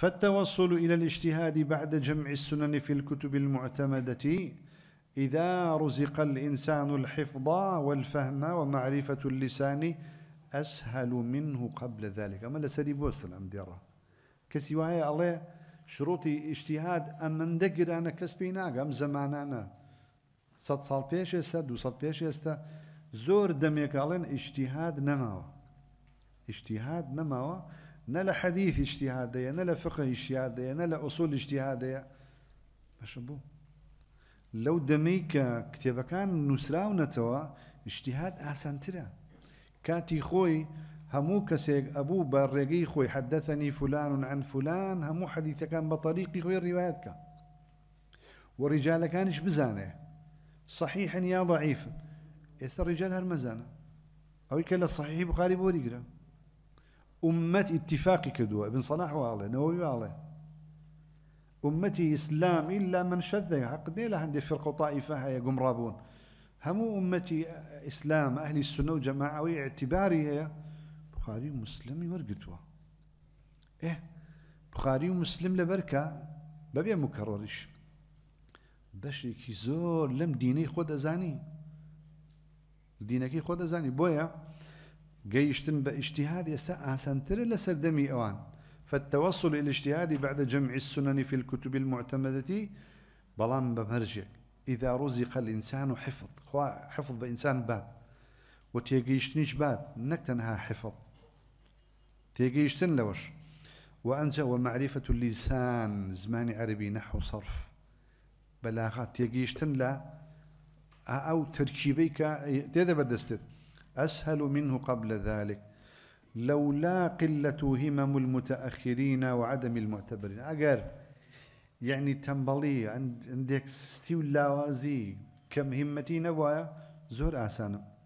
فالتوصل إلى الاجتهاد بعد جمع السنن في الكتب المعتمدة إذا رزق الإنسان الحفظ والفهم ومعرفة اللسان أسهل منه قبل ذلك أما لسري بوصل أم ديره كسوايا الله شروط اجتهاد أم من دقر أنا كسبينا أم زمان أنا صد سال پیش است دو صد پیش است زور الله اجتهاد نماوه اجتهاد نماوه نلا حديث اجتهادية نلا فقه اجتهادية نلا أصول اجتهادية باش بو لو دميك كتاب كان نسراو نتوا اجتهاد آسانترا كاتي خوي همو كسيق أبو بارقي خوي حدثني فلان عن فلان همو حديث كان بطريقي خوي رواياتك ورجال كانش بزانه صحيح يا ضعيف يستر رجال هالمزانه أو يكلا الصحيح بخاري بوريقرا امتي اتفاقي كدوا ابن صلاح والله نووي والله أمتي إسلام إلا من شذ عقدني لا عندي فرقة طائفة هي قمرابون همو أمتي إسلام أهل السنة وجماعة اعتباري هي بخاري ومسلم ورقتوا إيه بخاري ومسلم لبركة بابي مكررش باش كي زور لم ديني خود أزاني دينك خود أزاني بويا جيشتن باجتهاد ئیشتیهاد ئێستا ئاسانترە لە اوان فالتوصل الى اجتهادي بعد جمع السنن في الكتب المعتمدة بلان بمرجك إذا رزق الإنسان حفظ حفظ بإنسان باد وتيجيشتنيش باد نكتنها حفظ تيجيشتن لوش وأنت ومعرفة اللسان زمان عربي نحو صرف بلاغات تيجيشتن لا أو تركيبيك تيدا بدستت أسهل منه قبل ذلك لولا قلة همم المتأخرين وعدم المعتبرين أقر يعني تنبلي عندك ستيو لاوازي كم همتي نبوايا زور آسانه